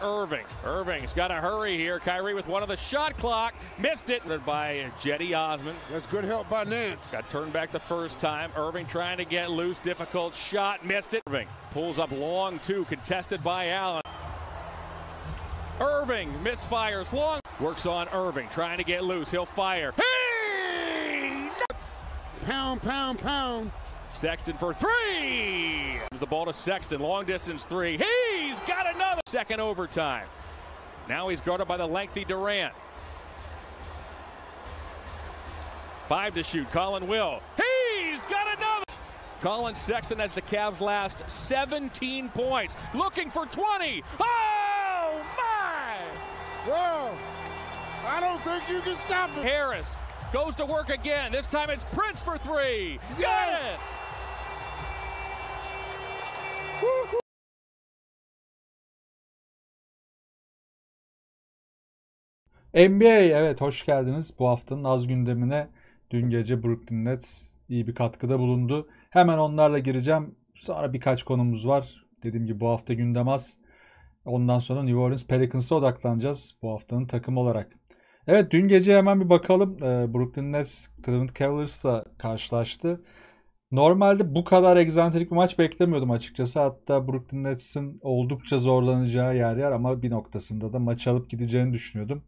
Irving. Irving's got to hurry here. Kyrie with one of the shot clock. Missed it by Jetty Osman. That's good help by Nance. Got turned back the first time. Irving trying to get loose. Difficult shot. Missed it. Irving pulls up long two. Contested by Allen. Irving misfires long. Works on Irving. Trying to get loose. He'll fire. Hey! Pound, pound, pound. Sexton for three. The ball to Sexton. Long distance three. He got another. Second overtime. Now he's guarded by the lengthy Durant. Five to shoot. Colin Will. He's got another. Colin Sexton has the Cavs last 17 points. Looking for 20. Oh, my! Well, I don't think you can stop him. Harris goes to work again. This time it's Prince for three. Yes! Got it! NBA evet hoş geldiniz. Bu haftanın az gündemine dün gece Brooklyn Nets iyi bir katkıda bulundu. Hemen onlarla gireceğim. Sonra birkaç konumuz var. Dediğim gibi bu hafta gündem az. Ondan sonra New Orleans Pelicans'a odaklanacağız bu haftanın takım olarak. Evet dün gece hemen bir bakalım. Ee, Brooklyn Nets Cleveland Cavaliers'la karşılaştı. Normalde bu kadar egzantrik bir maç beklemiyordum açıkçası. Hatta Brooklyn Nets'in oldukça zorlanacağı yer yer ama bir noktasında da maç alıp gideceğini düşünüyordum.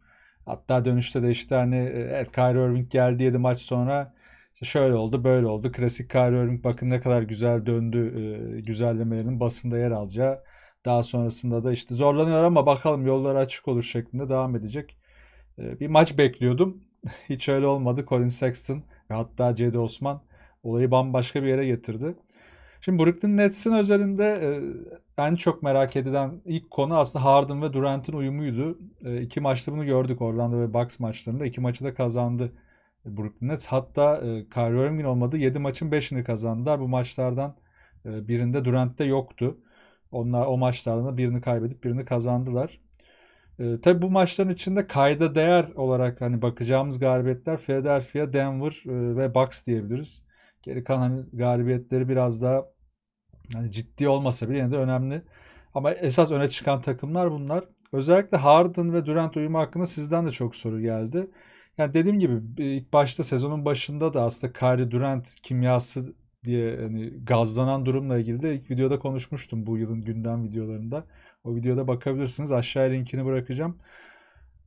Hatta dönüşte de işte hani e, evet, Kyrie Irving geldi 7 maç sonra işte şöyle oldu böyle oldu. Klasik Kyrie Irving bakın ne kadar güzel döndü e, güzellemelerinin basında yer alacağı. Daha sonrasında da işte zorlanıyor ama bakalım yolları açık olur şeklinde devam edecek. E, bir maç bekliyordum. Hiç öyle olmadı. Colin Sexton ve hatta Cedi Osman olayı bambaşka bir yere getirdi. Şimdi Brooklyn Nets'in özelinde e, en çok merak edilen ilk konu aslında Harden ve Durant'in uyumuydu. E, iki maçta bunu gördük Orlando ve Bucks maçlarında. İki maçı da kazandı Brooklyn Nets. Hatta e, Kyrie Irving olmadı. 7 maçın 5'ini kazandılar. Bu maçlardan birinde Durant de yoktu. Onlar o maçlardan birini kaybedip birini kazandılar. E, tabii bu maçların içinde kayda değer olarak hani bakacağımız galibiyetler Philadelphia, Denver e, ve Bucks diyebiliriz. Geri kalan hani galibiyetleri biraz daha yani ciddi olmasa bile yine de önemli. Ama esas öne çıkan takımlar bunlar. Özellikle Harden ve Durant uyumu hakkında sizden de çok soru geldi. Yani dediğim gibi e, ilk başta sezonun başında da aslında Kyrie Durant kimyası diye hani gazlanan durumla ilgili de ilk videoda konuşmuştum bu yılın gündem videolarında. O videoda bakabilirsiniz. Aşağıya linkini bırakacağım.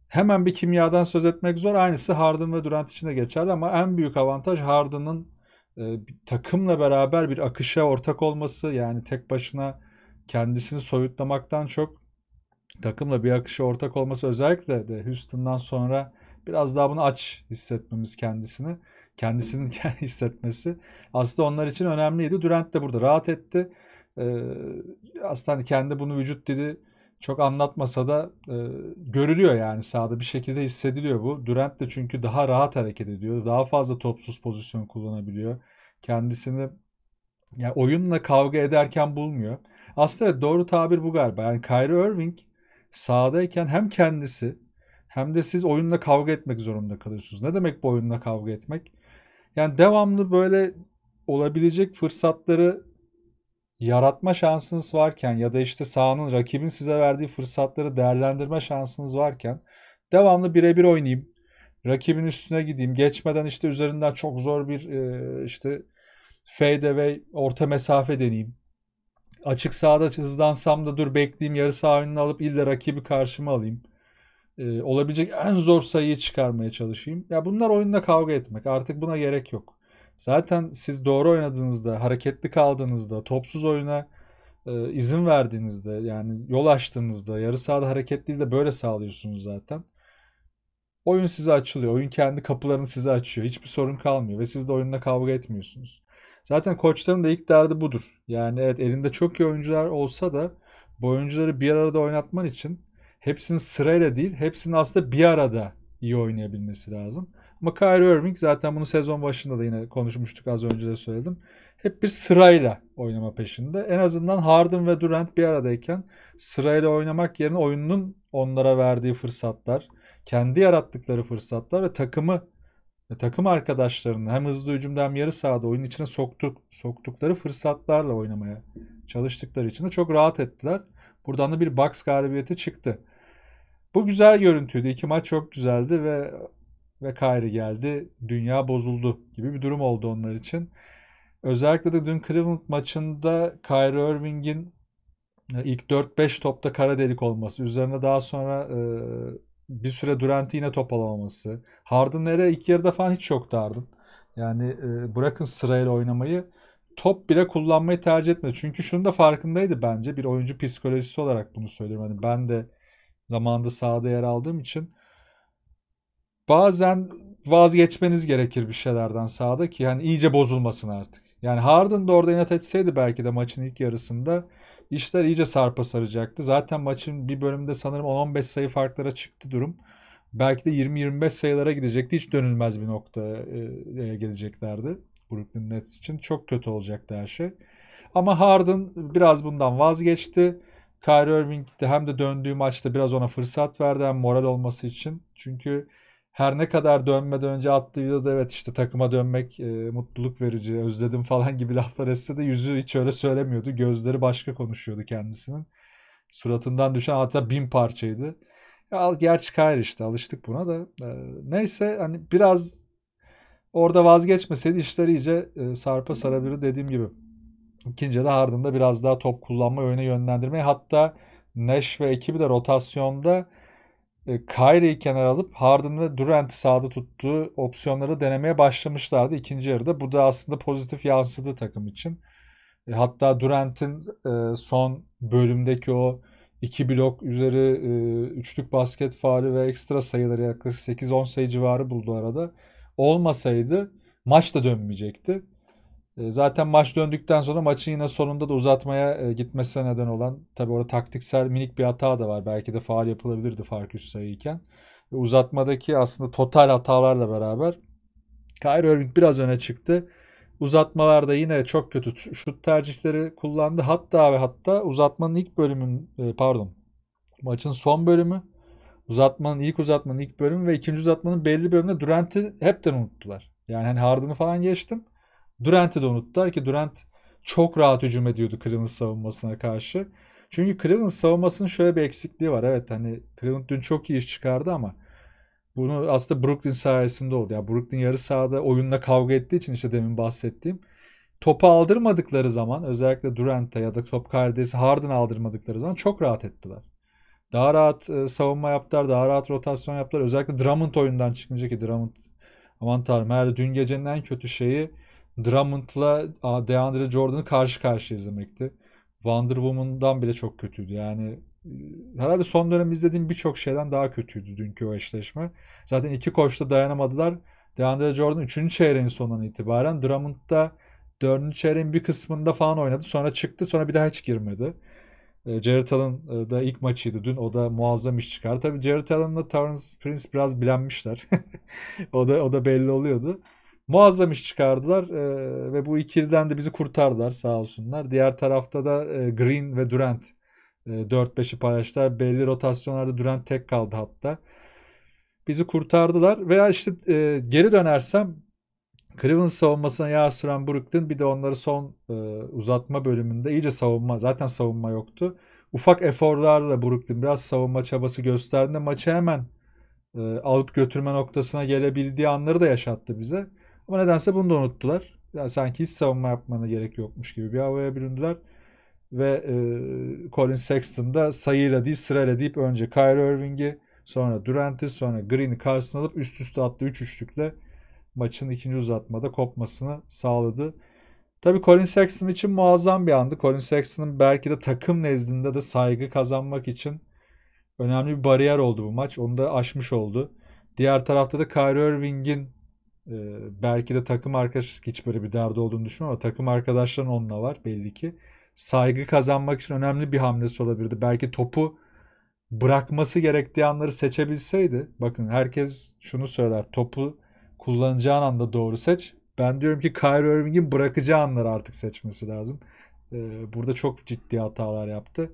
Hemen bir kimyadan söz etmek zor. Aynısı Harden ve Durant için de geçerli ama en büyük avantaj Harden'ın ee, bir takımla beraber bir akışa ortak olması yani tek başına kendisini soyutlamaktan çok takımla bir akışa ortak olması özellikle de Houston'dan sonra biraz daha bunu aç hissetmemiz kendisini kendisinin hissetmesi aslında onlar için önemliydi. Durant de burada rahat etti. Ee, aslında hani kendi bunu vücut dili çok anlatmasa da e, görülüyor yani sahada bir şekilde hissediliyor bu. Durant de çünkü daha rahat hareket ediyor. Daha fazla topsuz pozisyon kullanabiliyor. Kendisini yani oyunla kavga ederken bulmuyor. Aslında evet, doğru tabir bu galiba. Yani Kyrie Irving sahadayken hem kendisi hem de siz oyunla kavga etmek zorunda kalıyorsunuz. Ne demek bu oyunla kavga etmek? Yani devamlı böyle olabilecek fırsatları yaratma şansınız varken ya da işte sahanın rakibin size verdiği fırsatları değerlendirme şansınız varken devamlı birebir oynayayım. Rakibin üstüne gideyim. Geçmeden işte üzerinden çok zor bir e, işte fade away orta mesafe deneyeyim. Açık sahada hızlansam da dur bekleyeyim yarı saha oyununu alıp illa rakibi karşıma alayım. E, olabilecek en zor sayıyı çıkarmaya çalışayım. Ya bunlar oyunda kavga etmek. Artık buna gerek yok. Zaten siz doğru oynadığınızda, hareketli kaldığınızda, topsuz oyuna e, izin verdiğinizde yani yol açtığınızda yarı sahada hareketliliği de böyle sağlıyorsunuz zaten. Oyun size açılıyor. Oyun kendi kapılarını size açıyor. Hiçbir sorun kalmıyor ve siz de oyunla kavga etmiyorsunuz. Zaten koçların da ilk derdi budur. Yani evet elinde çok iyi oyuncular olsa da bu oyuncuları bir arada oynatman için hepsinin sırayla değil hepsinin aslında bir arada iyi oynayabilmesi lazım. Makari Irving zaten bunu sezon başında da yine konuşmuştuk az önce de söyledim. Hep bir sırayla oynama peşinde. En azından Harden ve Durant bir aradayken sırayla oynamak yerine oyunun onlara verdiği fırsatlar, kendi yarattıkları fırsatlar ve takımı ve takım arkadaşlarını hem hızlı hücumda hem yarı sahada oyun içine soktuk, soktukları fırsatlarla oynamaya çalıştıkları için de çok rahat ettiler. Buradan da bir Bucks galibiyeti çıktı. Bu güzel görüntüydü. İki maç çok güzeldi ve ve Kayri geldi. Dünya bozuldu gibi bir durum oldu onlar için. Özellikle de dün Cleveland maçında Kyrie Irving'in e, ilk 4-5 topta kara delik olması, üzerine daha sonra e, bir süre Durant'i yine top alamaması. Harden nereye ilk yarıda falan hiç yoktu Harden. Yani e, bırakın sırayla oynamayı top bile kullanmayı tercih etmedi. Çünkü şunun da farkındaydı bence bir oyuncu psikolojisi olarak bunu söylüyorum. Hani ben de zamanda sahada yer aldığım için bazen vazgeçmeniz gerekir bir şeylerden sağda ki yani iyice bozulmasın artık. Yani Harden de orada inat etseydi belki de maçın ilk yarısında işler iyice sarpa saracaktı. Zaten maçın bir bölümünde sanırım 10-15 sayı farklara çıktı durum. Belki de 20-25 sayılara gidecekti. Hiç dönülmez bir noktaya e, e, geleceklerdi Brooklyn Nets için. Çok kötü olacaktı her şey. Ama Harden biraz bundan vazgeçti. Kyrie Irving de hem de döndüğü maçta biraz ona fırsat verdi hem moral olması için. Çünkü her ne kadar dönmeden önce attığı videoda evet işte takıma dönmek e, mutluluk verici, özledim falan gibi laflar etse de yüzü hiç öyle söylemiyordu. Gözleri başka konuşuyordu kendisinin. Suratından düşen hatta bin parçaydı. Ya, gerçi hayır işte alıştık buna da. E, neyse hani biraz orada vazgeçmeseydi işler iyice e, sarpa sarabilir dediğim gibi. İkinci de Harden'da biraz daha top kullanma oyunu yönlendirmeye hatta Nash ve ekibi de rotasyonda e, Kyrie'yi kenara alıp Harden ve Durant'i sağda tuttuğu opsiyonları denemeye başlamışlardı ikinci yarıda. Bu da aslında pozitif yansıdı takım için. E, hatta Durant'in e, son bölümdeki o iki blok üzeri üçlük basket faali ve ekstra sayıları yaklaşık 8-10 sayı civarı buldu arada. Olmasaydı maç da dönmeyecekti. Ee, zaten maç döndükten sonra maçın yine sonunda da uzatmaya e, gitmesine neden olan tabi orada taktiksel minik bir hata da var. Belki de faal yapılabilirdi fark 3 sayıyken. Uzatmadaki aslında total hatalarla beraber Kyrie Irving biraz öne çıktı. Uzatmalarda yine çok kötü şut tercihleri kullandı. Hatta ve hatta uzatmanın ilk bölümün e, pardon maçın son bölümü uzatmanın ilk uzatmanın ilk bölümü ve ikinci uzatmanın belli bölümünde Durant'i hepten unuttular. Yani hani Harden'ı falan geçtim. Durant'i de unuttular ki Durant çok rahat hücum ediyordu Cleveland savunmasına karşı. Çünkü Cleveland savunmasının şöyle bir eksikliği var. Evet hani Cleveland dün çok iyi iş çıkardı ama bunu aslında Brooklyn sayesinde oldu. Yani Brooklyn yarı sahada oyunla kavga ettiği için işte demin bahsettiğim. Topu aldırmadıkları zaman özellikle Durant'a ya da top karidesi Harden aldırmadıkları zaman çok rahat ettiler. Daha rahat e, savunma yaptılar, daha rahat rotasyon yaptılar. Özellikle Drummond oyundan çıkınca ki Drummond aman tanrım herhalde dün gecenin en kötü şeyi Drummond'la DeAndre Jordan'ı karşı karşıya izlemekti. Wonder Woman'dan bile çok kötüydü. Yani herhalde son dönem izlediğim birçok şeyden daha kötüydü dünkü o eşleşme. Zaten iki koç dayanamadılar. DeAndre Jordan 3. çeyreğin sonundan itibaren Drummond da 4. çeyreğin bir kısmında falan oynadı. Sonra çıktı sonra bir daha hiç girmedi. Jared Allen da ilk maçıydı dün. O da muazzam iş çıkar. Tabii Jared Allen'la Terrence Prince biraz bilenmişler. o da o da belli oluyordu. Muazzam iş çıkardılar e, ve bu ikiliden de bizi kurtardılar sağ olsunlar. Diğer tarafta da e, Green ve Durant e, 4-5'i paylaştılar. Belli rotasyonlarda Durant tek kaldı hatta. Bizi kurtardılar veya işte e, geri dönersem Cleveland savunmasına yağ süren Brooklyn bir de onları son e, uzatma bölümünde iyice savunma zaten savunma yoktu. Ufak eforlarla Brooklyn biraz savunma çabası gösterdiğinde maçı hemen e, alıp götürme noktasına gelebildiği anları da yaşattı bize. Ama nedense bunu da unuttular. Yani sanki hiç savunma yapmana gerek yokmuş gibi bir havaya büründüler. Ve e, Colin Sexton da sayıyla değil sırayla deyip önce Kyrie Irving'i sonra Durant'i sonra Green'i karşısına alıp üst üste attı 3 üç üçlükle maçın ikinci uzatmada kopmasını sağladı. Tabii Colin Sexton için muazzam bir andı. Colin Sexton'ın belki de takım nezdinde de saygı kazanmak için önemli bir bariyer oldu bu maç. Onu da aşmış oldu. Diğer tarafta da Kyrie Irving'in ee, belki de takım arkadaş hiç böyle bir derdi olduğunu düşünmüyorum ama takım arkadaşların onunla var belli ki. Saygı kazanmak için önemli bir hamlesi olabilirdi. Belki topu bırakması gerektiği anları seçebilseydi. Bakın herkes şunu söyler. Topu kullanacağın anda doğru seç. Ben diyorum ki Kyrie Irving'in bırakacağı anları artık seçmesi lazım. Ee, burada çok ciddi hatalar yaptı.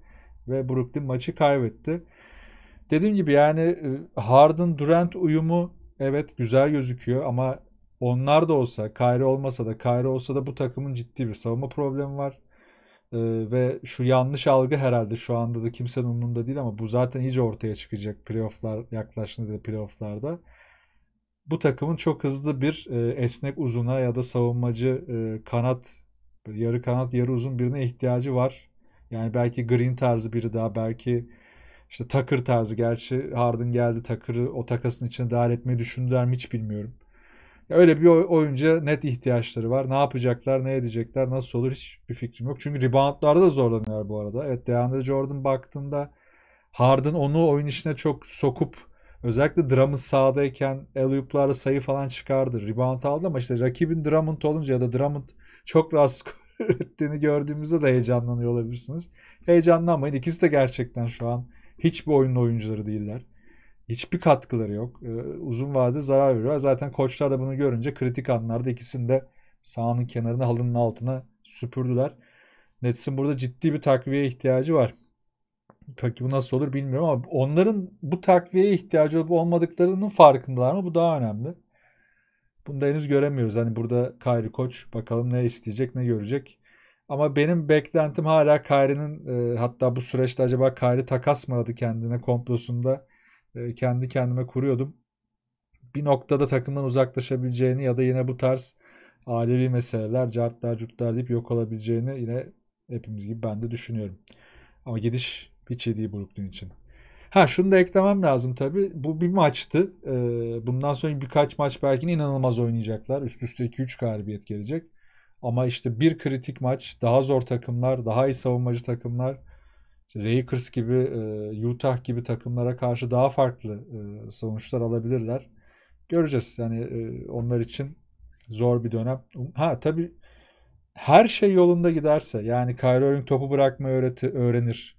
Ve Brooklyn maçı kaybetti. Dediğim gibi yani e, Harden-Durant uyumu evet güzel gözüküyor ama onlar da olsa, Kayra olmasa da, Kayra olsa da bu takımın ciddi bir savunma problemi var. Ee, ve şu yanlış algı herhalde şu anda da kimsenin umurunda değil ama bu zaten iyice ortaya çıkacak playofflar yaklaştığında da playofflarda. Bu takımın çok hızlı bir e, esnek uzuna ya da savunmacı e, kanat, yarı kanat yarı uzun birine ihtiyacı var. Yani belki Green tarzı biri daha belki işte Tucker tarzı. Gerçi Harden geldi Tucker'ı o takasın içine dahil etmeyi düşündüler mi hiç bilmiyorum. Öyle bir oyuncu net ihtiyaçları var. Ne yapacaklar, ne edecekler, nasıl olur hiçbir fikrim yok. Çünkü reboundlarda da zorlanıyor bu arada. Evet DeAndre Jordan baktığında Harden onu oyun içine çok sokup özellikle Drummond el Eluyup'larla sayı falan çıkardı. Rebound aldı ama işte rakibin Drummond olunca ya da Drummond çok rahat ürettiğini gördüğümüzde de heyecanlanıyor olabilirsiniz. Heyecanlanmayın. İkisi de gerçekten şu an hiçbir oyunun oyuncuları değiller. Hiçbir katkıları yok. Ee, uzun vadede zarar veriyor. Zaten koçlar da bunu görünce kritik anlarda ikisini de sahanın kenarına halının altına süpürdüler. Nets'in burada ciddi bir takviye ihtiyacı var. Peki bu nasıl olur bilmiyorum ama onların bu takviyeye ihtiyacı olup olmadıklarının farkındalar mı? Bu daha önemli. Bunu da henüz göremiyoruz. Hani burada Kayri Koç bakalım ne isteyecek ne görecek. Ama benim beklentim hala Kayri'nin e, hatta bu süreçte acaba Kayri takas mı aradı kendine komplosunda e, kendi kendime kuruyordum. Bir noktada takımdan uzaklaşabileceğini ya da yine bu tarz alevi meseleler, cartlar curtlar deyip yok olabileceğini yine hepimiz gibi ben de düşünüyorum. Ama gidiş hiç iyi değil Brooklyn için. Ha şunu da eklemem lazım tabi. Bu bir maçtı. Ee, bundan sonra birkaç maç belki inanılmaz oynayacaklar. Üst üste 2-3 galibiyet gelecek. Ama işte bir kritik maç, daha zor takımlar, daha iyi savunmacı takımlar işte Rakers gibi, e, Utah gibi takımlara karşı daha farklı e, sonuçlar alabilirler. Göreceğiz yani e, onlar için zor bir dönem. Um, ha tabii her şey yolunda giderse yani Kyrie Irving topu bırakma öğreti, öğrenir.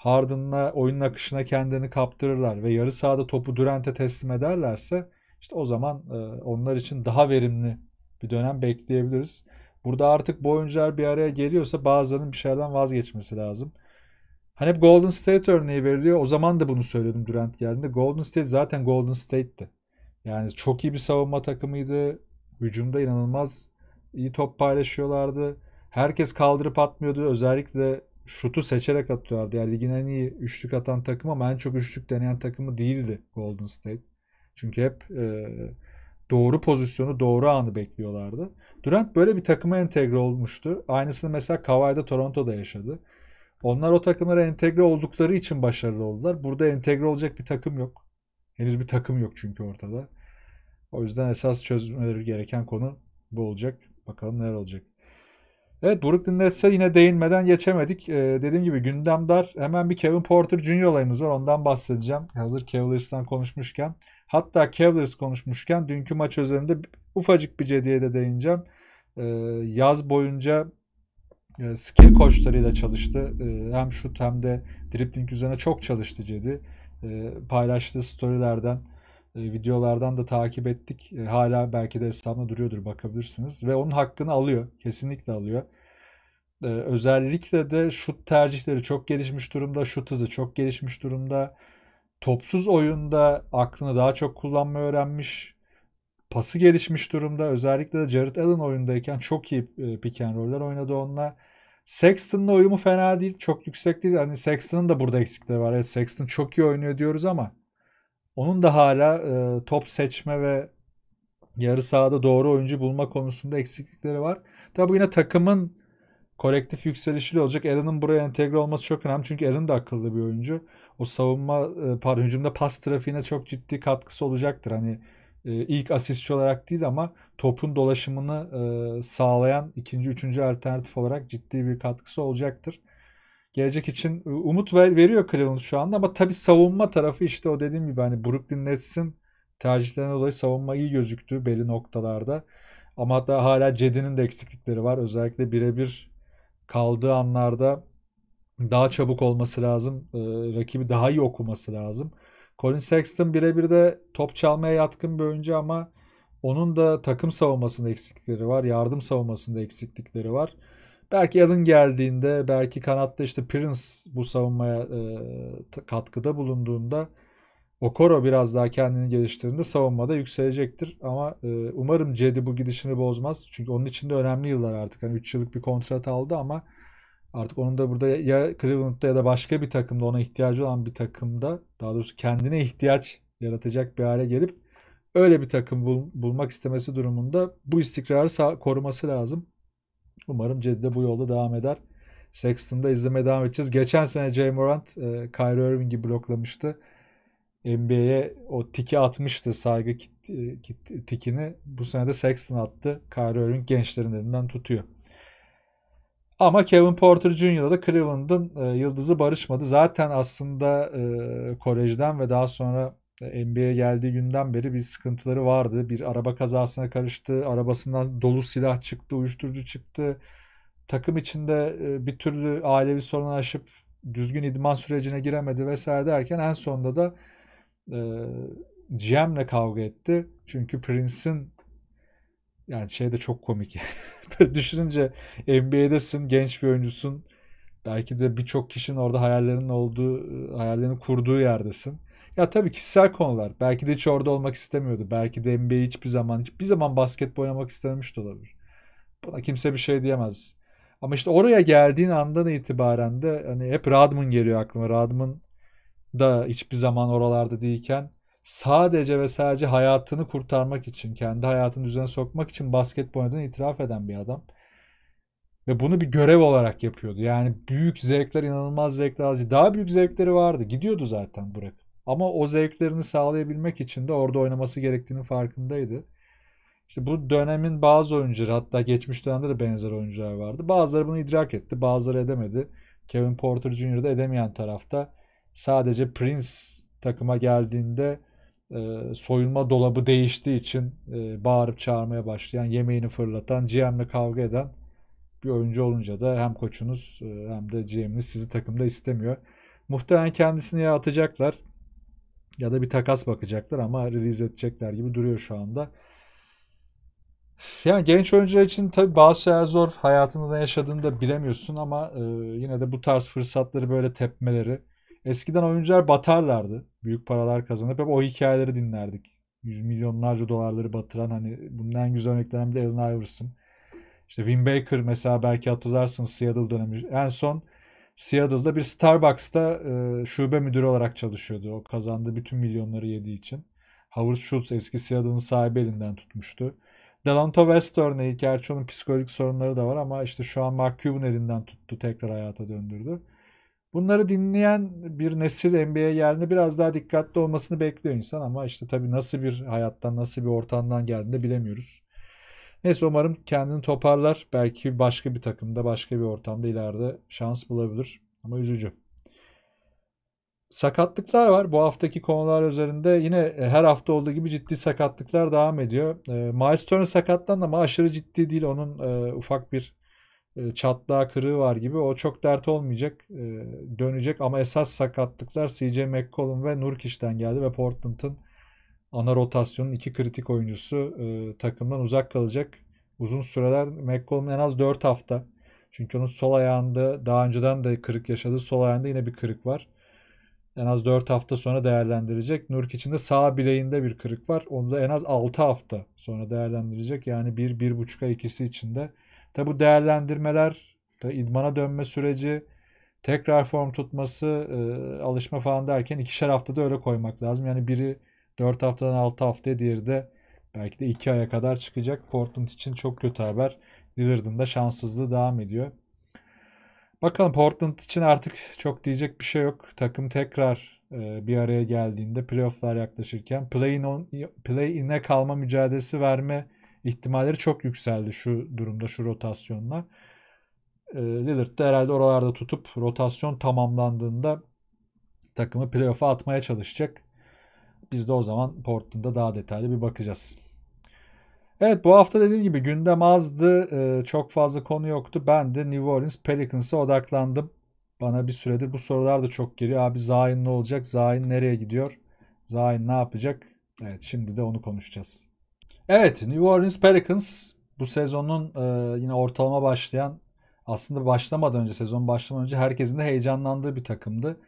Harden'la oyunun akışına kendini kaptırırlar ve yarı sahada topu Durant'e teslim ederlerse işte o zaman e, onlar için daha verimli bir dönem bekleyebiliriz. Burada artık bu oyuncular bir araya geliyorsa bazılarının bir şeylerden vazgeçmesi lazım. Hani hep Golden State örneği veriliyor. O zaman da bunu söylüyordum Durant geldiğinde. Golden State zaten Golden State'ti. Yani çok iyi bir savunma takımıydı. Hücumda inanılmaz iyi top paylaşıyorlardı. Herkes kaldırıp atmıyordu. Özellikle şutu seçerek atıyorlardı. Yani ligin en iyi üçlük atan takımı ama en çok üçlük deneyen takımı değildi Golden State. Çünkü hep e, doğru pozisyonu, doğru anı bekliyorlardı. Durant böyle bir takıma entegre olmuştu. Aynısını mesela Kawhi'da Toronto'da yaşadı. Onlar o takımlara entegre oldukları için başarılı oldular. Burada entegre olacak bir takım yok. Henüz bir takım yok çünkü ortada. O yüzden esas çözmeleri gereken konu bu olacak. Bakalım neler olacak. Evet Brooklyn Nets'e yine değinmeden geçemedik. Ee, dediğim gibi gündem dar. Hemen bir Kevin Porter Jr. olayımız var. Ondan bahsedeceğim. Hazır Cavaliers'tan konuşmuşken. Hatta Cavaliers konuşmuşken dünkü maç üzerinde ufacık bir cediye de değineceğim. Ee, yaz boyunca e, skill koçlarıyla çalıştı. E, hem şut hem de dribbling üzerine çok çalıştı Cedi. E, paylaştığı storylerden, videolardan da takip ettik. Hala belki de hesabında duruyordur bakabilirsiniz. Ve onun hakkını alıyor. Kesinlikle alıyor. Özellikle de şut tercihleri çok gelişmiş durumda. Şut hızı çok gelişmiş durumda. Topsuz oyunda aklını daha çok kullanmayı öğrenmiş pası gelişmiş durumda. Özellikle de Jared Allen oyundayken çok iyi pick and roll'ler oynadı onunla. Sexton'la uyumu fena değil. Çok yüksek değil. Hani Sexton'ın da burada eksikleri var. Evet, Sexton çok iyi oynuyor diyoruz ama onun da hala e, top seçme ve yarı sahada doğru oyuncu bulma konusunda eksiklikleri var. Tabi yine takımın kolektif yükselişiyle olacak. Aaron'ın buraya entegre olması çok önemli. Çünkü Aaron da akıllı bir oyuncu. O savunma, e, pardon hücumda pas trafiğine çok ciddi katkısı olacaktır. Hani ee, ilk asistçi olarak değil ama topun dolaşımını e, sağlayan ikinci, üçüncü alternatif olarak ciddi bir katkısı olacaktır. Gelecek için e, umut veriyor Cleveland şu anda ama tabi savunma tarafı işte o dediğim gibi hani Brooklyn Nets'in tercihlerine dolayı savunma iyi gözüktü belli noktalarda. Ama da hala Cedi'nin de eksiklikleri var. Özellikle birebir kaldığı anlarda daha çabuk olması lazım. E, rakibi daha iyi okuması lazım. Colin Sexton birebir de top çalmaya yatkın bir oyuncu ama onun da takım savunmasında eksiklikleri var. Yardım savunmasında eksiklikleri var. Belki Allen geldiğinde, belki kanatta işte Prince bu savunmaya e, katkıda bulunduğunda Okoro biraz daha kendini geliştirdiğinde savunmada yükselecektir. Ama e, umarım Cedi bu gidişini bozmaz. Çünkü onun için de önemli yıllar artık. Hani 3 yıllık bir kontrat aldı ama Artık onun da burada ya Cleveland'da ya da başka bir takımda ona ihtiyacı olan bir takımda daha doğrusu kendine ihtiyaç yaratacak bir hale gelip öyle bir takım bul, bulmak istemesi durumunda bu istikrarı koruması lazım. Umarım Cedde bu yolda devam eder. Sexton'da izlemeye devam edeceğiz. Geçen sene Jay Morant e, Kyrie Irving'i bloklamıştı. NBA'ye o tiki atmıştı saygı kit, e, kit, tikini. Bu sene de Sexton attı. Kyrie Irving gençlerin elinden tutuyor. Ama Kevin Porter Jr. da Cleveland'ın e, yıldızı barışmadı. Zaten aslında e, kolejden ve daha sonra e, NBA'ye geldiği günden beri bir sıkıntıları vardı. Bir araba kazasına karıştı. Arabasından dolu silah çıktı, uyuşturucu çıktı. Takım içinde e, bir türlü ailevi sorunu aşıp düzgün idman sürecine giremedi vesaire derken en sonunda da e, GM'le kavga etti. Çünkü Prince'in yani şey de çok komik. Böyle düşününce NBA'desin, genç bir oyuncusun. Belki de birçok kişinin orada hayallerinin olduğu, hayallerini kurduğu yerdesin. Ya tabii kişisel konular. Belki de hiç orada olmak istemiyordu. Belki de NBA hiçbir zaman, hiçbir zaman basketbol oynamak istememiş de olabilir. Buna kimse bir şey diyemez. Ama işte oraya geldiğin andan itibaren de hani hep Radman geliyor aklıma. Radman da hiçbir zaman oralarda değilken sadece ve sadece hayatını kurtarmak için, kendi hayatını düzene sokmak için basketbol oynadığını itiraf eden bir adam. Ve bunu bir görev olarak yapıyordu. Yani büyük zevkler, inanılmaz zevkler. Daha büyük zevkleri vardı. Gidiyordu zaten bırak. Ama o zevklerini sağlayabilmek için de orada oynaması gerektiğini farkındaydı. İşte bu dönemin bazı oyuncuları hatta geçmiş dönemde de benzer oyuncular vardı. Bazıları bunu idrak etti, bazıları edemedi. Kevin Porter Jr. da edemeyen tarafta. Sadece Prince takıma geldiğinde e, soyunma dolabı değiştiği için e, bağırıp çağırmaya başlayan, yemeğini fırlatan, GM'le kavga eden bir oyuncu olunca da hem koçunuz e, hem de GM'iniz sizi takımda istemiyor. Muhtemelen kendisini ya atacaklar ya da bir takas bakacaklar ama release edecekler gibi duruyor şu anda. Yani genç oyuncular için tabii bazı şeyler zor. Hayatında ne yaşadığını da bilemiyorsun ama e, yine de bu tarz fırsatları böyle tepmeleri Eskiden oyuncular batarlardı. Büyük paralar kazanıp hep o hikayeleri dinlerdik. Yüz milyonlarca dolarları batıran hani bundan en güzel örneklerinden biri Allen Iverson. İşte Win Baker mesela belki hatırlarsınız Seattle dönemi. En son Seattle'da bir Starbucks'ta e, şube müdürü olarak çalışıyordu. O kazandığı bütün milyonları yediği için. Howard Schultz eski Seattle'ın sahibi elinden tutmuştu. Delonto West örneği gerçi onun psikolojik sorunları da var ama işte şu an Mark Cuban elinden tuttu tekrar hayata döndürdü. Bunları dinleyen bir nesil NBA yerine biraz daha dikkatli olmasını bekliyor insan ama işte tabii nasıl bir hayattan, nasıl bir ortamdan geldiğinde bilemiyoruz. Neyse umarım kendini toparlar. Belki başka bir takımda, başka bir ortamda ileride şans bulabilir. Ama üzücü. Sakatlıklar var. Bu haftaki konular üzerinde yine e, her hafta olduğu gibi ciddi sakatlıklar devam ediyor. E, Miles Turner sakatlandı ama aşırı ciddi değil. Onun e, ufak bir e, çatlağı kırığı var gibi o çok dert olmayacak e, dönecek ama esas sakatlıklar CJ McCollum ve Nurkic'den geldi ve Portland'ın ana rotasyonun iki kritik oyuncusu e, takımdan uzak kalacak uzun süreler McCollum en az 4 hafta çünkü onun sol ayağında daha önceden de kırık yaşadı sol ayağında yine bir kırık var en az 4 hafta sonra değerlendirecek. Nurk için de sağ bileğinde bir kırık var. Onu da en az 6 hafta sonra değerlendirecek. Yani 1-1,5'a ikisi içinde. de Tabi bu değerlendirmeler, idmana dönme süreci, tekrar form tutması, e, alışma falan derken ikişer haftada öyle koymak lazım. Yani biri 4 haftadan 6 haftaya, diğeri de belki de 2 aya kadar çıkacak. Portland için çok kötü haber. Lillard'ın da şanssızlığı devam ediyor. Bakalım Portland için artık çok diyecek bir şey yok. Takım tekrar e, bir araya geldiğinde playofflar yaklaşırken play-in'e play, in, play in kalma mücadelesi verme ihtimalleri çok yükseldi şu durumda şu rotasyonla. E, Lillard da herhalde oralarda tutup rotasyon tamamlandığında takımı playoff'a atmaya çalışacak. Biz de o zaman Portland'da daha detaylı bir bakacağız. Evet bu hafta dediğim gibi gündem azdı. E, çok fazla konu yoktu. Ben de New Orleans Pelicans'a odaklandım. Bana bir süredir bu sorular da çok geliyor. Abi Zayn ne olacak? Zayn nereye gidiyor? Zayn ne yapacak? Evet şimdi de onu konuşacağız. Evet New Orleans Pelicans bu sezonun e, yine ortalama başlayan aslında başlamadan önce sezon başlamadan önce herkesin de heyecanlandığı bir takımdı.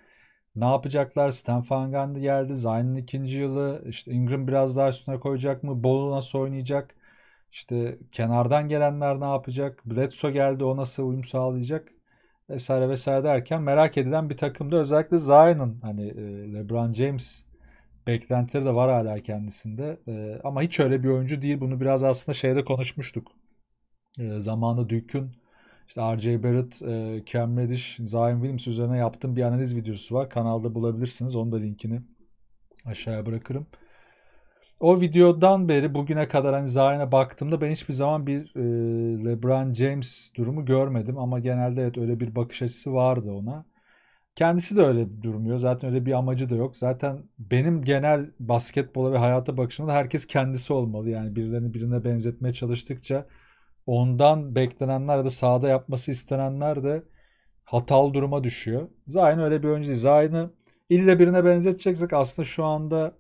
Ne yapacaklar? Stan Van Gundy geldi. Zion'ın ikinci yılı. İşte Ingram biraz daha üstüne koyacak mı? Bolu nasıl oynayacak? İşte kenardan gelenler ne yapacak? Bledsoe geldi. O nasıl uyum sağlayacak? Vesaire vesaire derken merak edilen bir takımdı. Özellikle Zion'ın hani e, LeBron James beklentileri de var hala kendisinde. E, ama hiç öyle bir oyuncu değil. Bunu biraz aslında şeyde konuşmuştuk. E, ee, zamanı Dük'ün işte R.J. Barrett, e, Cam Reddish, Zion Williams üzerine yaptığım bir analiz videosu var. Kanalda bulabilirsiniz. Onun da linkini aşağıya bırakırım. O videodan beri bugüne kadar hani Zion'a baktığımda ben hiçbir zaman bir e, LeBron James durumu görmedim. Ama genelde evet öyle bir bakış açısı vardı ona. Kendisi de öyle durmuyor. Zaten öyle bir amacı da yok. Zaten benim genel basketbola ve hayata bakışımda herkes kendisi olmalı. Yani birilerini birine benzetmeye çalıştıkça ondan beklenenler de sahada yapması istenenler de hatalı duruma düşüyor. Zayn öyle bir oyuncu değil. Zayn'ı ille birine benzeteceksek aslında şu anda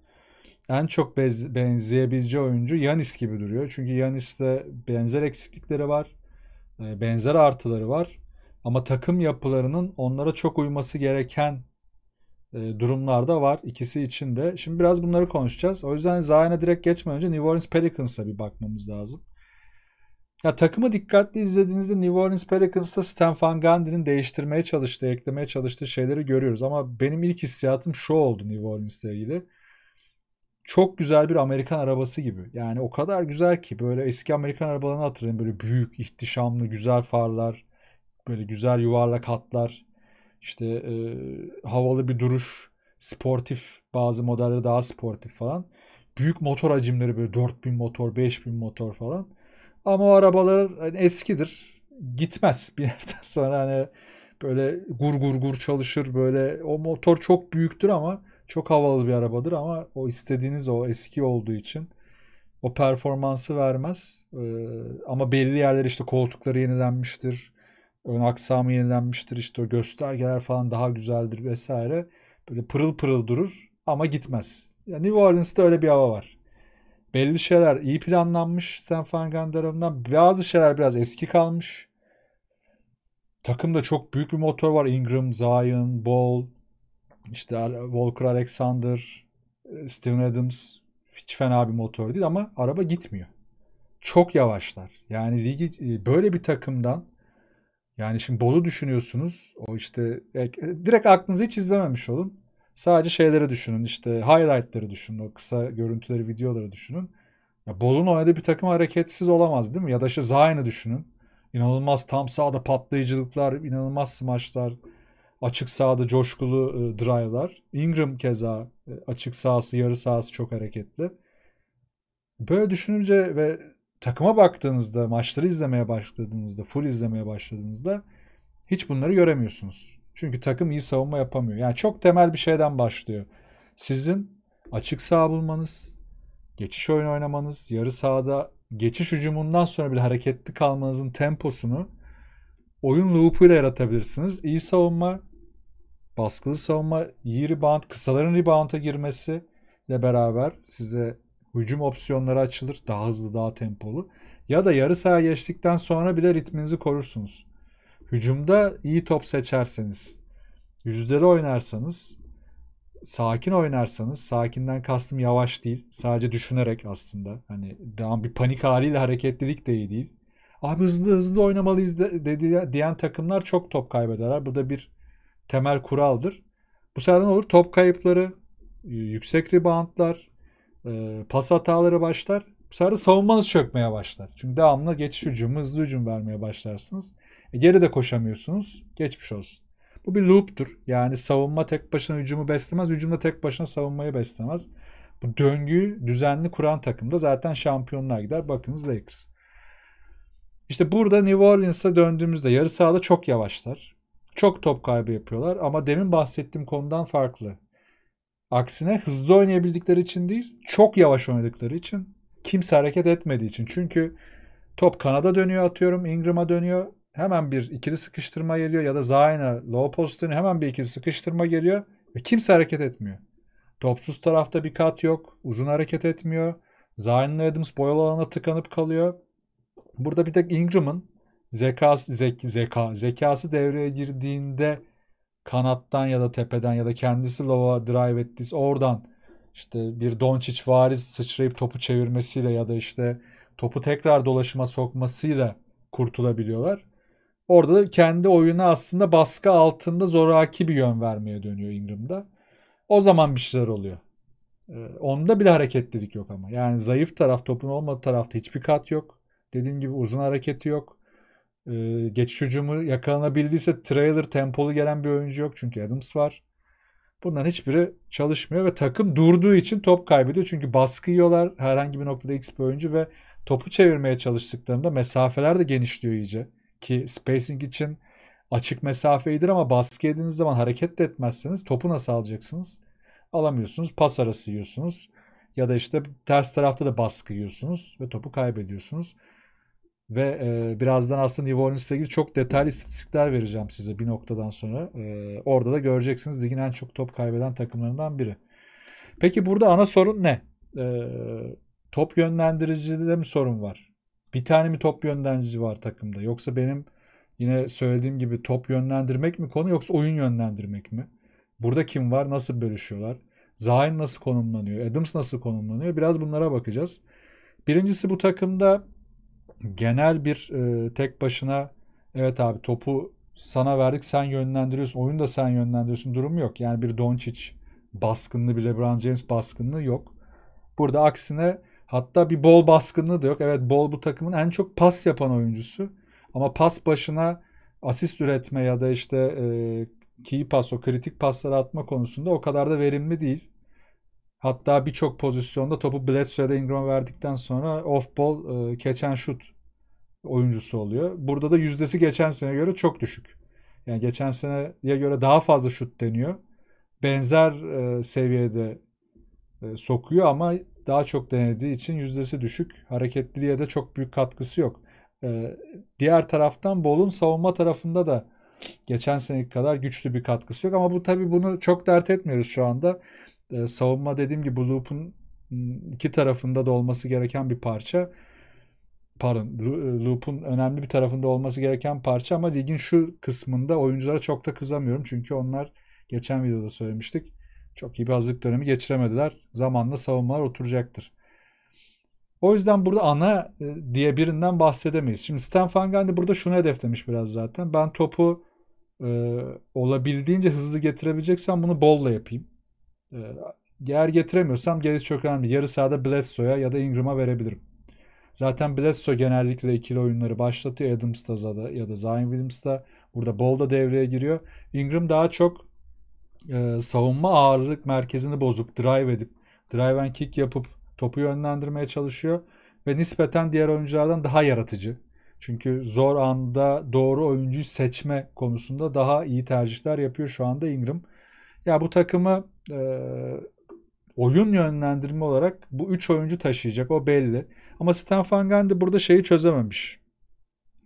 en çok bez, benzeyebileceği oyuncu Yanis gibi duruyor. Çünkü Yanis'te benzer eksiklikleri var. E, benzer artıları var. Ama takım yapılarının onlara çok uyması gereken e, durumlar da var ikisi için de. Şimdi biraz bunları konuşacağız. O yüzden Zion'a direkt geçmeden önce New Orleans Pelicans'a bir bakmamız lazım. Ya takımı dikkatli izlediğinizde New Orleans Pelicans'ta Stan Van Gundy'nin değiştirmeye çalıştığı, eklemeye çalıştığı şeyleri görüyoruz. Ama benim ilk hissiyatım şu oldu New Orleans'la ilgili. Çok güzel bir Amerikan arabası gibi. Yani o kadar güzel ki böyle eski Amerikan arabalarını hatırlayın. Böyle büyük, ihtişamlı, güzel farlar, Böyle güzel yuvarlak hatlar, işte e, havalı bir duruş, sportif bazı modelleri daha sportif falan. Büyük motor hacimleri böyle 4000 motor, 5000 motor falan. Ama o arabalar hani eskidir. Gitmez bir yerden sonra hani böyle gur gur gur çalışır böyle o motor çok büyüktür ama çok havalı bir arabadır ama o istediğiniz o eski olduğu için o performansı vermez. Ee, ama belli yerler işte koltukları yenilenmiştir ön aksamı yenilenmiştir işte o göstergeler falan daha güzeldir vesaire. Böyle pırıl pırıl durur ama gitmez. Yani New Orleans'ta öyle bir hava var. Belli şeyler iyi planlanmış San Fangan tarafından. Bazı şeyler biraz eski kalmış. Takımda çok büyük bir motor var. Ingram, Zion, Ball, işte Walker Alexander, e, Steven Adams. Hiç fena bir motor değil ama araba gitmiyor. Çok yavaşlar. Yani e, böyle bir takımdan yani şimdi bolu düşünüyorsunuz. O işte e, direkt aklınızı hiç izlememiş olun. Sadece şeyleri düşünün. İşte highlightları düşünün. O kısa görüntüleri, videoları düşünün. Ya Bolu'nun oynadığı bir takım hareketsiz olamaz değil mi? Ya da işte Zayn'ı düşünün. İnanılmaz tam sahada patlayıcılıklar, inanılmaz smaçlar, açık sahada coşkulu e, drive'lar. Ingram keza e, açık sahası, yarı sahası çok hareketli. Böyle düşününce ve takıma baktığınızda, maçları izlemeye başladığınızda, full izlemeye başladığınızda hiç bunları göremiyorsunuz. Çünkü takım iyi savunma yapamıyor. Yani çok temel bir şeyden başlıyor. Sizin açık saha bulmanız, geçiş oyunu oynamanız, yarı sahada geçiş hücumundan sonra bile hareketli kalmanızın temposunu oyun loopuyla yaratabilirsiniz. İyi savunma, baskılı savunma, iyi rebound, kısaların rebound'a girmesi ile beraber size Hücum opsiyonları açılır. Daha hızlı, daha tempolu. Ya da yarı saha geçtikten sonra bile ritminizi korursunuz. Hücumda iyi top seçerseniz, yüzleri oynarsanız, sakin oynarsanız, sakinden kastım yavaş değil. Sadece düşünerek aslında. Hani daha bir panik haliyle hareketlilik de iyi değil. Abi hızlı hızlı oynamalıyız de, dedi, diyen takımlar çok top kaybederler. Bu da bir temel kuraldır. Bu sefer ne olur? Top kayıpları, yüksek reboundlar, e, pas hataları başlar. Bu sefer de savunmanız çökmeye başlar. Çünkü devamlı geçiş hücumu, hızlı hücum vermeye başlarsınız. E, geri de koşamıyorsunuz. Geçmiş olsun. Bu bir loop'tur. Yani savunma tek başına hücumu beslemez. Hücum da tek başına savunmayı beslemez. Bu döngüyü düzenli kuran takımda zaten şampiyonlar gider. Bakınız Lakers. İşte burada New Orleans'a döndüğümüzde yarı sahada çok yavaşlar. Çok top kaybı yapıyorlar ama demin bahsettiğim konudan farklı. Aksine hızlı oynayabildikleri için değil, çok yavaş oynadıkları için, kimse hareket etmediği için. Çünkü top kanada dönüyor atıyorum, Ingram'a dönüyor. Hemen bir ikili sıkıştırma geliyor ya da Zayn'a low postunu hemen bir ikili sıkıştırma geliyor ve kimse hareket etmiyor. Topsuz tarafta bir kat yok, uzun hareket etmiyor. Zayn'la Adams boyalı alana tıkanıp kalıyor. Burada bir tek Ingram'ın zekası, zek, zeka, zekası devreye girdiğinde kanattan ya da tepeden ya da kendisi lova drive ettiyse oradan işte bir Doncic variz sıçrayıp topu çevirmesiyle ya da işte topu tekrar dolaşıma sokmasıyla kurtulabiliyorlar. Orada kendi oyuna aslında baskı altında zoraki bir yön vermeye dönüyor Ingram'da. O zaman bir şeyler oluyor. Ee, onda bile hareketlilik yok ama. Yani zayıf taraf topun olmadığı tarafta hiçbir kat yok. Dediğim gibi uzun hareketi yok e, geçiş hücumu yakalanabildiyse trailer tempolu gelen bir oyuncu yok çünkü Adams var. Bunların hiçbiri çalışmıyor ve takım durduğu için top kaybediyor. Çünkü baskı yiyorlar herhangi bir noktada X bir oyuncu ve topu çevirmeye çalıştıklarında mesafeler de genişliyor iyice. Ki spacing için açık mesafe iyidir ama baskı yediğiniz zaman hareket de etmezseniz topu nasıl alacaksınız? Alamıyorsunuz. Pas arası yiyorsunuz. Ya da işte ters tarafta da baskı yiyorsunuz ve topu kaybediyorsunuz. Ve e, birazdan aslında New Orleans'la ilgili çok detaylı istatistikler vereceğim size bir noktadan sonra. E, orada da göreceksiniz ligin en çok top kaybeden takımlarından biri. Peki burada ana sorun ne? E, top yönlendiricide mi sorun var? Bir tane mi top yönlendirici var takımda? Yoksa benim yine söylediğim gibi top yönlendirmek mi konu yoksa oyun yönlendirmek mi? Burada kim var? Nasıl bölüşüyorlar? Zayn nasıl konumlanıyor? Adams nasıl konumlanıyor? Biraz bunlara bakacağız. Birincisi bu takımda genel bir e, tek başına evet abi topu sana verdik sen yönlendiriyorsun. Oyunu da sen yönlendiriyorsun. durumu yok. Yani bir Doncic baskınlığı bile LeBron James baskınlığı yok. Burada aksine hatta bir bol baskınlığı da yok. Evet bol bu takımın en çok pas yapan oyuncusu. Ama pas başına asist üretme ya da işte e, key pas o kritik pasları atma konusunda o kadar da verimli değil. Hatta birçok pozisyonda topu Bledsoe'da Ingram'a verdikten sonra off-ball keçen şut oyuncusu oluyor. Burada da yüzdesi geçen sene göre çok düşük. Yani geçen seneye göre daha fazla şut deniyor. Benzer e, seviyede e, sokuyor ama daha çok denediği için yüzdesi düşük. Hareketliliğe de çok büyük katkısı yok. E, diğer taraftan Bol'un savunma tarafında da geçen seneki kadar güçlü bir katkısı yok. Ama bu tabii bunu çok dert etmiyoruz şu anda. E, savunma dediğim gibi bu loop'un ıı, iki tarafında da olması gereken bir parça. Pardon, e, loop'un önemli bir tarafında olması gereken parça ama ligin şu kısmında oyunculara çok da kızamıyorum. Çünkü onlar geçen videoda söylemiştik. Çok iyi bir hazırlık dönemi geçiremediler. Zamanla savunmalar oturacaktır. O yüzden burada ana e, diye birinden bahsedemeyiz. Şimdi Stan Van Gundy burada şunu hedeflemiş biraz zaten. Ben topu e, olabildiğince hızlı getirebileceksem bunu bolla yapayım. Yer ee, getiremiyorsam gerisi çok önemli. Yarı sahada Bledsoe'ya ya da Ingram'a verebilirim. Zaten Bledsoe genellikle ikili oyunları başlatıyor Adams'ta ya da Zion Williams'ta. Burada Ball da devreye giriyor. Ingram daha çok e, savunma ağırlık merkezini bozup drive edip drive and kick yapıp topu yönlendirmeye çalışıyor. Ve nispeten diğer oyunculardan daha yaratıcı. Çünkü zor anda doğru oyuncuyu seçme konusunda daha iyi tercihler yapıyor şu anda Ingram. Ya bu takımı e, oyun yönlendirme olarak bu 3 oyuncu taşıyacak o belli. Ama Stan Van Gundy burada şeyi çözememiş.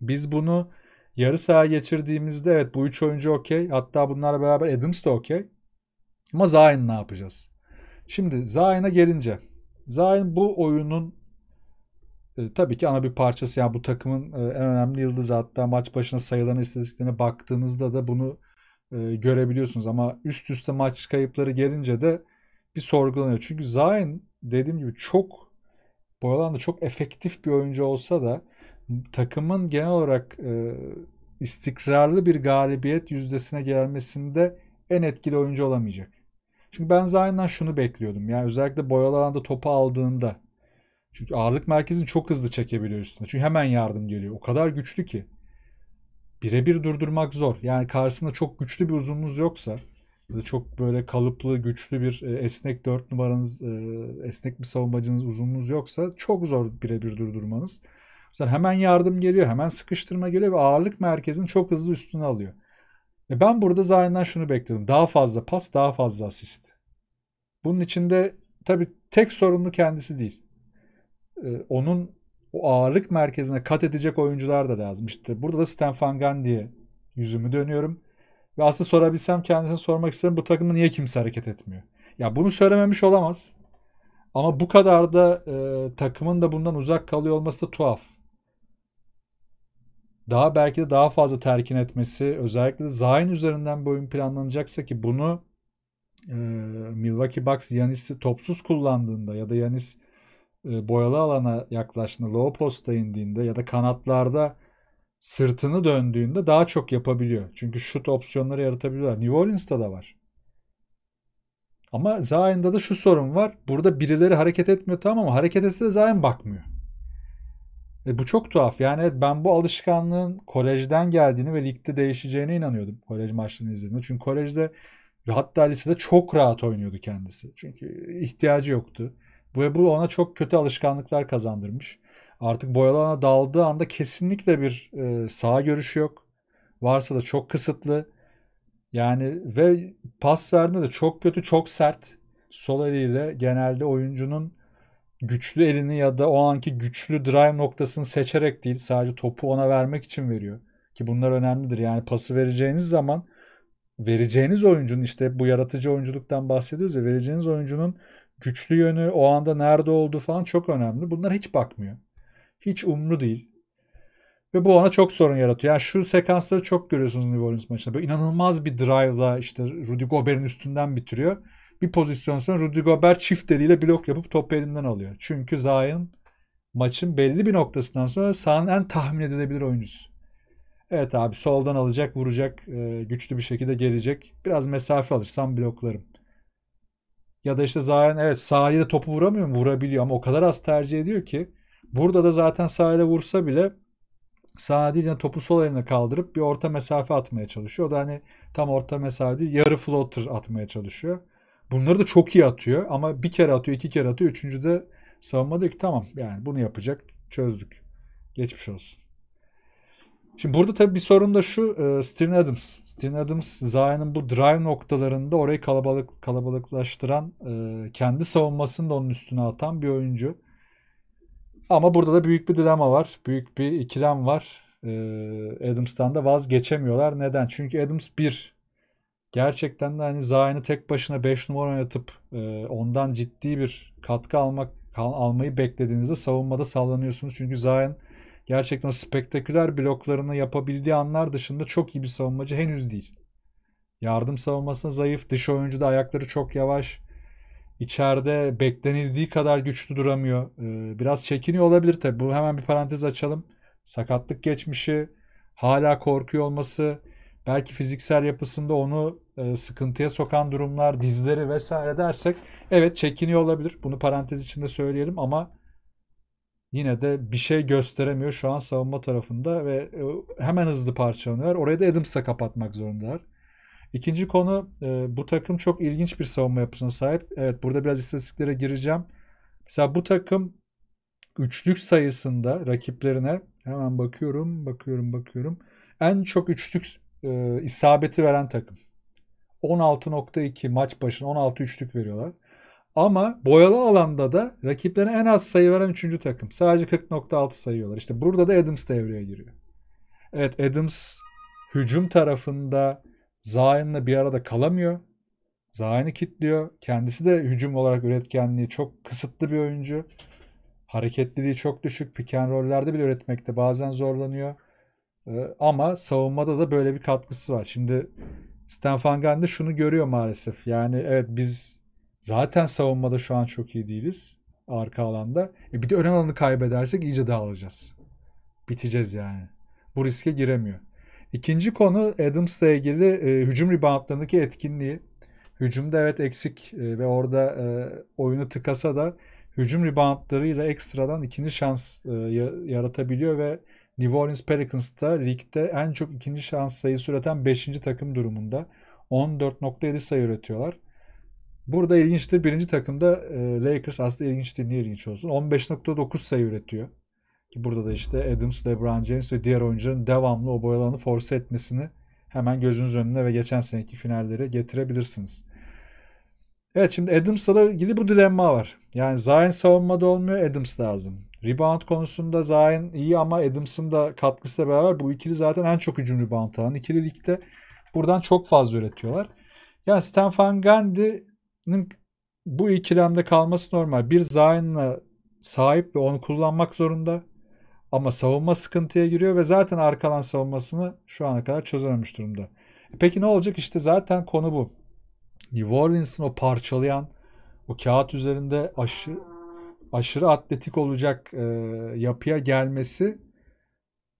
Biz bunu yarı saha geçirdiğimizde evet bu 3 oyuncu okey. Hatta bunlarla beraber Adams da okey. Ama Zayn ne yapacağız? Şimdi Zayn'a gelince. Zayn bu oyunun e, tabii ki ana bir parçası. Yani bu takımın e, en önemli yıldızı hatta maç başına sayılan istatistiklerine baktığınızda da bunu e, görebiliyorsunuz. Ama üst üste maç kayıpları gelince de bir sorgulanıyor. Çünkü Zayn dediğim gibi çok bu alanda çok efektif bir oyuncu olsa da takımın genel olarak e, istikrarlı bir galibiyet yüzdesine gelmesinde en etkili oyuncu olamayacak. Çünkü ben Zayn'dan şunu bekliyordum. Yani özellikle boyalı alanda topu aldığında. Çünkü ağırlık merkezini çok hızlı çekebiliyor üstüne. Çünkü hemen yardım geliyor. O kadar güçlü ki birebir durdurmak zor. Yani karşısında çok güçlü bir uzununuz yoksa ya da çok böyle kalıplı, güçlü bir e, esnek dört numaranız, e, esnek bir savunmacınız, uzununuz yoksa çok zor birebir durdurmanız. Yüzden hemen yardım geliyor, hemen sıkıştırma geliyor ve ağırlık merkezin çok hızlı üstüne alıyor. E ben burada Zayn'den şunu bekliyordum. Daha fazla pas, daha fazla asist. Bunun içinde tabii tek sorumlu kendisi değil. E, onun o ağırlık merkezine kat edecek oyuncular da lazım. İşte burada da Stan Van Gandy'ye yüzümü dönüyorum. Ve aslında sorabilsem kendisine sormak isterim bu takımda niye kimse hareket etmiyor? Ya bunu söylememiş olamaz. Ama bu kadar da e, takımın da bundan uzak kalıyor olması da tuhaf. Daha belki de daha fazla terkin etmesi özellikle de Zayn üzerinden bir oyun planlanacaksa ki bunu e, Milwaukee Bucks Yanis'i topsuz kullandığında ya da Yanis e, boyalı alana yaklaştığında, low posta indiğinde ya da kanatlarda sırtını döndüğünde daha çok yapabiliyor. Çünkü şut opsiyonları yaratabiliyorlar. New Orleans'ta da var. Ama Zayn'da da şu sorun var. Burada birileri hareket etmiyor tamam ama hareket etse de Zayn bakmıyor. E bu çok tuhaf. Yani ben bu alışkanlığın kolejden geldiğini ve ligde değişeceğine inanıyordum. Kolej maçlarını izlediğimde. Çünkü kolejde ve hatta lisede çok rahat oynuyordu kendisi. Çünkü ihtiyacı yoktu. Ve bu ona çok kötü alışkanlıklar kazandırmış. Artık boyalı daldığı anda kesinlikle bir e, sağ görüşü yok. Varsa da çok kısıtlı. Yani ve pas verdiğinde de çok kötü, çok sert. Sol eliyle genelde oyuncunun güçlü elini ya da o anki güçlü drive noktasını seçerek değil sadece topu ona vermek için veriyor. Ki bunlar önemlidir. Yani pası vereceğiniz zaman vereceğiniz oyuncunun işte bu yaratıcı oyunculuktan bahsediyoruz ya vereceğiniz oyuncunun güçlü yönü, o anda nerede olduğu falan çok önemli. Bunlar hiç bakmıyor. Hiç umru değil. Ve bu ona çok sorun yaratıyor. Yani şu sekansları çok görüyorsunuz New Orleans maçında. Böyle inanılmaz bir drive'la işte Rudy Gobert'in üstünden bitiriyor. Bir pozisyon sonra Rudy Gobert çift eliyle blok yapıp topu elinden alıyor. Çünkü Zion maçın belli bir noktasından sonra sahanın en tahmin edilebilir oyuncusu. Evet abi soldan alacak, vuracak, e, güçlü bir şekilde gelecek. Biraz mesafe alırsam bloklarım. Ya da işte Zayan evet sahaya da topu vuramıyor mu? Vurabiliyor ama o kadar az tercih ediyor ki. Burada da zaten sahile vursa bile sağa değil topu sol eline kaldırıp bir orta mesafe atmaya çalışıyor. O da hani tam orta mesafe değil yarı floater atmaya çalışıyor. Bunları da çok iyi atıyor ama bir kere atıyor, iki kere atıyor. Üçüncüde savunma diyor ki tamam yani bunu yapacak çözdük. Geçmiş olsun. Şimdi burada tabii bir sorun da şu e, Steven Adams. Steven Adams Zion'ın bu drive noktalarında orayı kalabalık kalabalıklaştıran e, kendi savunmasını da onun üstüne atan bir oyuncu. Ama burada da büyük bir dilema var. Büyük bir ikilem var. E, Adams'tan da vazgeçemiyorlar. Neden? Çünkü Adams bir gerçekten de hani Zion'ı tek başına 5 numara oynatıp e, ondan ciddi bir katkı almak almayı beklediğinizde savunmada sallanıyorsunuz. Çünkü Zion gerçekten spektaküler bloklarını yapabildiği anlar dışında çok iyi bir savunmacı henüz değil. Yardım savunmasına zayıf. Dış oyuncuda ayakları çok yavaş. İçeride beklenildiği kadar güçlü duramıyor. Ee, biraz çekiniyor olabilir tabi. Bu hemen bir parantez açalım. Sakatlık geçmişi, hala korkuyor olması, belki fiziksel yapısında onu e, sıkıntıya sokan durumlar, dizleri vesaire dersek evet çekiniyor olabilir. Bunu parantez içinde söyleyelim ama yine de bir şey gösteremiyor şu an savunma tarafında ve e, hemen hızlı parçalanıyor. Orayı da Adams'a kapatmak zorundalar. İkinci konu e, bu takım çok ilginç bir savunma yapısına sahip. Evet burada biraz istatistiklere gireceğim. Mesela bu takım üçlük sayısında rakiplerine hemen bakıyorum bakıyorum bakıyorum. En çok üçlük e, isabeti veren takım. 16.2 maç başına 16 üçlük veriyorlar. Ama boyalı alanda da rakiplerine en az sayı veren 3. takım. Sadece 40.6 sayıyorlar. İşte burada da Adams devreye giriyor. Evet Adams hücum tarafında Zayn'la bir arada kalamıyor. Zayn'i kilitliyor Kendisi de hücum olarak üretkenliği çok kısıtlı bir oyuncu. Hareketliliği çok düşük. Pick and roll'lerde bile üretmekte bazen zorlanıyor. Ee, ama savunmada da böyle bir katkısı var. Şimdi Stan Van şunu görüyor maalesef. Yani evet biz Zaten savunmada şu an çok iyi değiliz. Arka alanda. E bir de ön alanı kaybedersek iyice dağılacağız. Biteceğiz yani. Bu riske giremiyor. İkinci konu Adams'la ilgili e, hücum reboundlarındaki etkinliği. Hücumda evet eksik e, ve orada e, oyunu tıkasa da hücum reboundlarıyla ekstradan ikinci şans e, yaratabiliyor ve New Orleans Pelicans da ligde en çok ikinci şans sayısı üreten 5. takım durumunda. 14.7 sayı üretiyorlar. Burada ilginçtir. Birinci takımda e, Lakers aslında ilginçtir. Niye ilginç olsun? 15.9 sayı üretiyor. ki Burada da işte Adams, LeBron James ve diğer oyuncuların devamlı o boy force etmesini hemen gözünüz önüne ve geçen seneki finallere getirebilirsiniz. Evet şimdi Adams'la ilgili bu dilemma var. Yani Zion savunmada olmuyor Adams lazım. Rebound konusunda Zion iyi ama Adams'ın da katkısıyla beraber bu ikili zaten en çok hücum rebound alan. İkili ligde buradan çok fazla üretiyorlar. Yani Stan Gandhi bu ikilemde kalması normal. Bir Zayn'la sahip ve onu kullanmak zorunda. Ama savunma sıkıntıya giriyor ve zaten arkalan savunmasını şu ana kadar çözememiş durumda. E peki ne olacak? İşte zaten konu bu. Warrins'in o parçalayan, o kağıt üzerinde aşı, aşırı atletik olacak e, yapıya gelmesi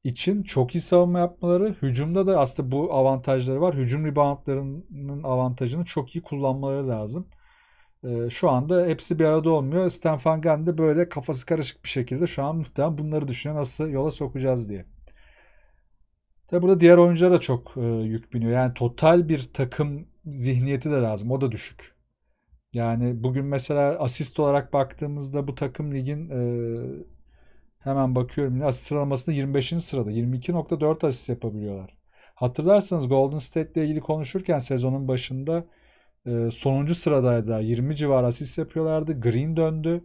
için çok iyi savunma yapmaları. Hücumda da aslında bu avantajları var. Hücum reboundlarının avantajını çok iyi kullanmaları lazım. Ee, şu anda hepsi bir arada olmuyor. Stan Van Gundy de böyle kafası karışık bir şekilde şu an muhtemelen bunları düşünüyor nasıl yola sokacağız diye. Tabi burada diğer oyunculara çok e, yük biniyor. Yani total bir takım zihniyeti de lazım. O da düşük. Yani bugün mesela asist olarak baktığımızda bu takım ligin e, hemen bakıyorum asist sıralamasında 25. sırada. 22.4 asist yapabiliyorlar. Hatırlarsanız Golden State ile ilgili konuşurken sezonun başında e, sonuncu sıradaydı. 20 civarı asist yapıyorlardı. Green döndü.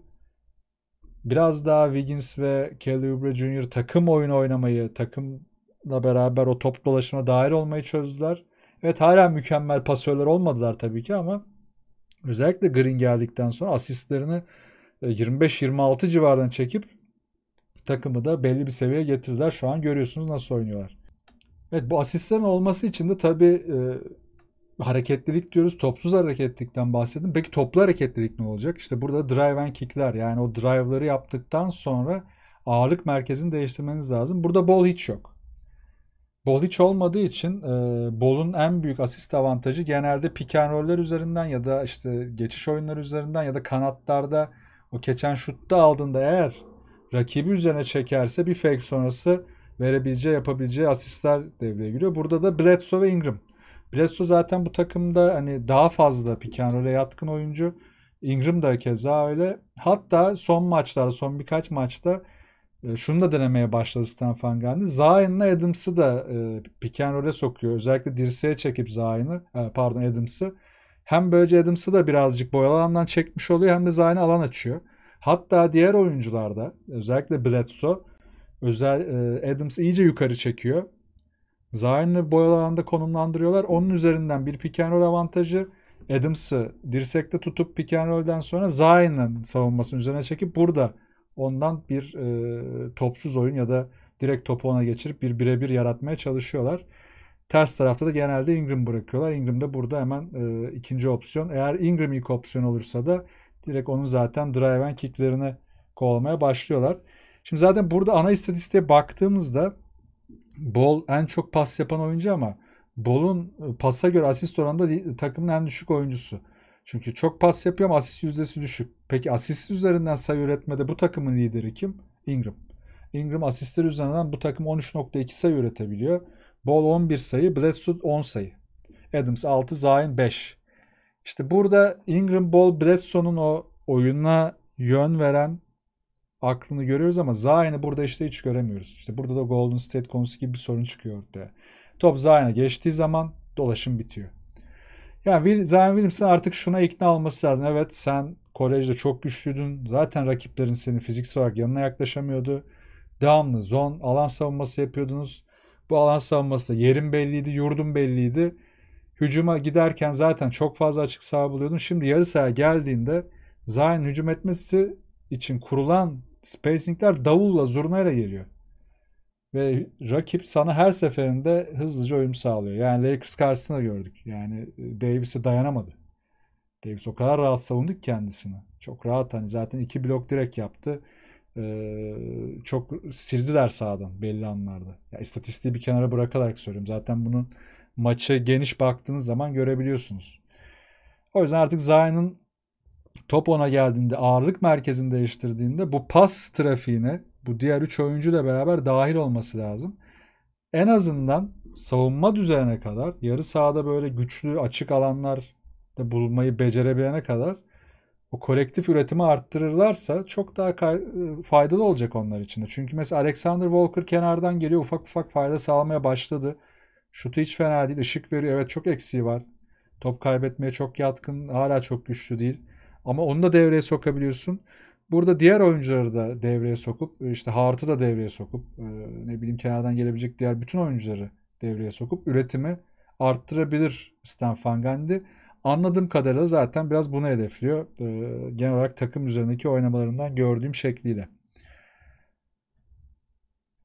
Biraz daha Wiggins ve Kelly Oubre Jr. takım oyunu oynamayı, takımla beraber o top dolaşıma dahil olmayı çözdüler. Evet hala mükemmel pasörler olmadılar tabii ki ama özellikle Green geldikten sonra asistlerini 25-26 e, civarından çekip takımı da belli bir seviyeye getirdiler. Şu an görüyorsunuz nasıl oynuyorlar. Evet bu asistlerin olması için de tabii e, hareketlilik diyoruz. Topsuz hareketlilikten bahsettim. Peki toplu hareketlilik ne olacak? İşte burada drive and kickler yani o drive'ları yaptıktan sonra ağırlık merkezini değiştirmeniz lazım. Burada bol hiç yok. Bol hiç olmadığı için e, bolun en büyük asist avantajı genelde pick and roller üzerinden ya da işte geçiş oyunları üzerinden ya da kanatlarda o keçen şutta aldığında eğer rakibi üzerine çekerse bir fake sonrası verebileceği yapabileceği asistler devreye giriyor. Burada da Bledsoe ve Ingram Presto zaten bu takımda hani daha fazla pick and yatkın oyuncu. Ingram da keza öyle. Hatta son maçlarda, son birkaç maçta e, şunu da denemeye başladı Stefan Van Gundy. Zayn'la Adams'ı da e, pick and sokuyor. Özellikle dirseğe çekip Zayn'ı, e, pardon Adams'ı. Hem böylece Adams'ı da birazcık boyalı alandan çekmiş oluyor hem de Zayn'a alan açıyor. Hatta diğer oyuncularda özellikle Bledsoe özel e, Adams iyice yukarı çekiyor. Zion'ı boy alanında konumlandırıyorlar. Onun üzerinden bir pick and roll avantajı Adams'ı dirsekte tutup pick and roll'den sonra Zion'ın savunmasının üzerine çekip burada ondan bir e, topsuz oyun ya da direkt topu ona geçirip bir birebir yaratmaya çalışıyorlar. Ters tarafta da genelde Ingram bırakıyorlar. Ingram da burada hemen e, ikinci opsiyon. Eğer Ingram ilk opsiyon olursa da direkt onun zaten drive and kicklerini kovalamaya başlıyorlar. Şimdi zaten burada ana istatistiğe baktığımızda Bol en çok pas yapan oyuncu ama Bol'un e, pasa göre asist oranında takımın en düşük oyuncusu. Çünkü çok pas yapıyor ama asist yüzdesi düşük. Peki asist üzerinden sayı üretmede bu takımın lideri kim? Ingram. Ingram asistler üzerinden bu takım 13.2 sayı üretebiliyor. Bol 11 sayı, Bledsoe 10 sayı. Adams 6, Zayn 5. İşte burada Ingram Bol, Bledsoe'nun o oyuna yön veren aklını görüyoruz ama Zayn'ı burada işte hiç göremiyoruz. İşte burada da Golden State konusu gibi bir sorun çıkıyor ortaya. Top Zayn'a geçtiği zaman dolaşım bitiyor. Yani Zion Williamson artık şuna ikna olması lazım. Evet sen kolejde çok güçlüydün. Zaten rakiplerin seni fiziksel olarak yanına yaklaşamıyordu. Devamlı zon, alan savunması yapıyordunuz. Bu alan savunması da yerin belliydi, yurdun belliydi. Hücuma giderken zaten çok fazla açık saha buluyordun. Şimdi yarı saha geldiğinde Zion hücum etmesi için kurulan spacingler davulla zurnayla geliyor. Ve rakip sana her seferinde hızlıca uyum sağlıyor. Yani Lakers karşısında gördük. Yani e, Davis'e dayanamadı. Davis o kadar rahat savundu ki kendisini. Çok rahat hani zaten iki blok direkt yaptı. Ee, çok der sağdan belli anlarda. Ya, istatistiği bir kenara bırakarak söylüyorum. Zaten bunun maçı geniş baktığınız zaman görebiliyorsunuz. O yüzden artık Zion'ın top ona geldiğinde ağırlık merkezini değiştirdiğinde bu pas trafiğine bu diğer 3 oyuncu ile beraber dahil olması lazım. En azından savunma düzeyine kadar yarı sahada böyle güçlü açık alanlar da bulmayı becerebilene kadar o kolektif üretimi arttırırlarsa çok daha e, faydalı olacak onlar için de. Çünkü mesela Alexander Walker kenardan geliyor ufak ufak fayda sağlamaya başladı. Şutu hiç fena değil. Işık veriyor. Evet çok eksiği var. Top kaybetmeye çok yatkın. Hala çok güçlü değil. Ama onu da devreye sokabiliyorsun. Burada diğer oyuncuları da devreye sokup e, işte Hart'ı da devreye sokup e, ne bileyim kenardan gelebilecek diğer bütün oyuncuları devreye sokup üretimi arttırabilir Stan Van Gundy. Anladığım kadarıyla zaten biraz bunu hedefliyor. E, genel olarak takım üzerindeki oynamalarından gördüğüm şekliyle.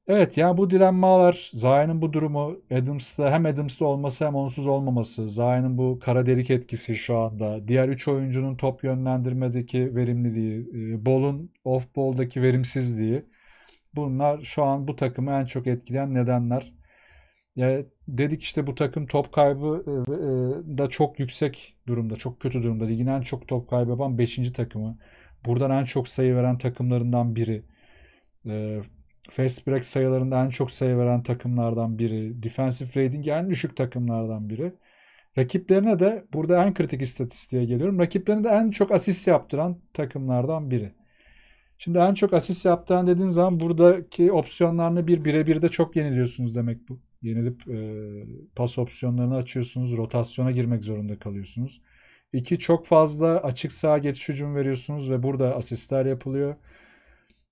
Evet yani bu direnme ağlar, Zion'ın bu durumu, Adams'ta hem Adams'ta olması hem onsuz olmaması, Zion'ın bu kara delik etkisi şu anda, diğer 3 oyuncunun top yönlendirmedeki verimliliği, e, Bol'un off-ball'daki verimsizliği bunlar şu an bu takımı en çok etkileyen nedenler. Ya dedik işte bu takım top kaybı e, e, da çok yüksek durumda, çok kötü durumda. Ligin en çok top kaybı yapan 5. takımı. Buradan en çok sayı veren takımlarından biri. Fast break sayılarında en çok sayı veren takımlardan biri. Defensive rating'i en düşük takımlardan biri. Rakiplerine de burada en kritik istatistiğe geliyorum. Rakiplerine de en çok asist yaptıran takımlardan biri. Şimdi en çok asist yaptıran dediğin zaman buradaki opsiyonlarını bir birebir de çok yeniliyorsunuz demek bu. Yenilip e, pas opsiyonlarını açıyorsunuz. Rotasyona girmek zorunda kalıyorsunuz. İki çok fazla açık sağ geçiş hücum veriyorsunuz ve burada asistler yapılıyor.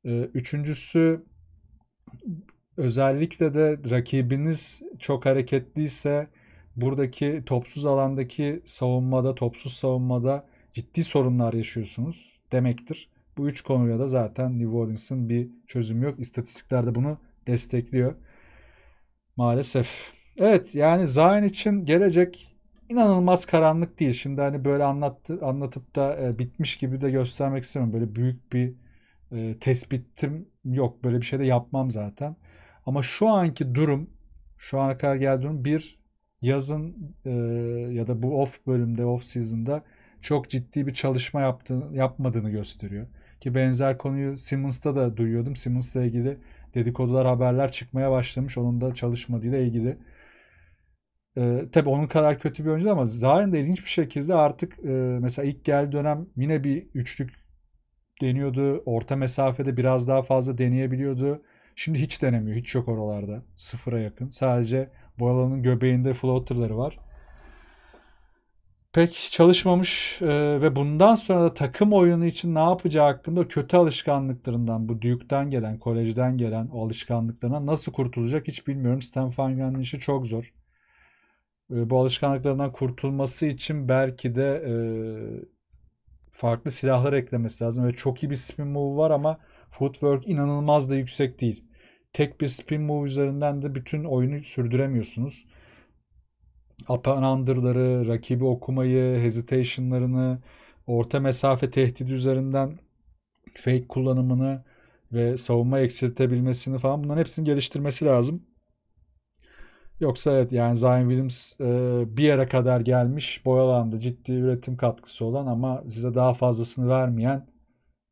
E, üçüncüsü özellikle de rakibiniz çok hareketliyse buradaki topsuz alandaki savunmada, topsuz savunmada ciddi sorunlar yaşıyorsunuz demektir. Bu üç konuya da zaten New Orleans'ın bir çözümü yok. İstatistiklerde bunu destekliyor. Maalesef. Evet yani Zion için gelecek inanılmaz karanlık değil. Şimdi hani böyle anlattı, anlatıp da e, bitmiş gibi de göstermek istemiyorum. Böyle büyük bir e, tespitim yok böyle bir şey de yapmam zaten. Ama şu anki durum, şu ana kadar geldiği durum bir yazın e, ya da bu off bölümde, off season'da çok ciddi bir çalışma yaptığını, yapmadığını gösteriyor. Ki benzer konuyu Simmons'ta da duyuyordum. Simmons'la ilgili dedikodular, haberler çıkmaya başlamış. Onun da çalışmadığıyla ilgili. Ee, tabii onun kadar kötü bir oyuncu ama Zion da ilginç bir şekilde artık e, mesela ilk gel dönem yine bir üçlük deniyordu. Orta mesafede biraz daha fazla deneyebiliyordu. Şimdi hiç denemiyor. Hiç yok oralarda. Sıfıra yakın. Sadece bu alanın göbeğinde floaterları var. Pek çalışmamış e, ve bundan sonra da takım oyunu için ne yapacağı hakkında kötü alışkanlıklarından, bu Duke'den gelen, kolejden gelen o alışkanlıklarından nasıl kurtulacak hiç bilmiyorum. Stan Fangan'ın işi çok zor. E, bu alışkanlıklarından kurtulması için belki de e, farklı silahlar eklemesi lazım. Ve çok iyi bir spin move var ama footwork inanılmaz da yüksek değil. Tek bir spin move üzerinden de bütün oyunu sürdüremiyorsunuz. Up and under'ları, rakibi okumayı, hesitation'larını, orta mesafe tehdidi üzerinden fake kullanımını ve savunma eksiltebilmesini falan bunların hepsini geliştirmesi lazım. Yoksa evet yani Zion Williams e, bir yere kadar gelmiş, boyalandı. Ciddi üretim katkısı olan ama size daha fazlasını vermeyen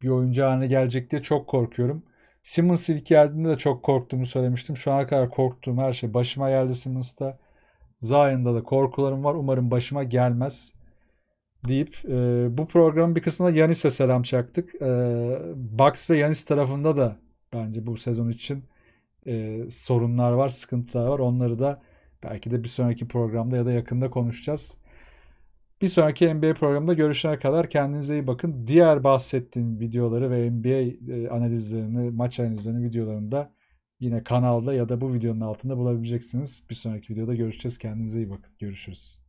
bir oyuncu haline gelecek diye çok korkuyorum. Simmons ilk geldiğinde de çok korktuğumu söylemiştim. Şu ana kadar korktuğum her şey başıma geldi Simmons'ta. Zion'da da korkularım var. Umarım başıma gelmez deyip e, bu programın bir kısmına Yanis'e selam çaktık. E, Bucks ve Yanis tarafında da bence bu sezon için e, sorunlar var, sıkıntılar var. Onları da belki de bir sonraki programda ya da yakında konuşacağız. Bir sonraki NBA programında görüşene kadar kendinize iyi bakın. Diğer bahsettiğim videoları ve NBA e, analizlerini, maç analizlerini videolarını da yine kanalda ya da bu videonun altında bulabileceksiniz. Bir sonraki videoda görüşeceğiz. Kendinize iyi bakın. Görüşürüz.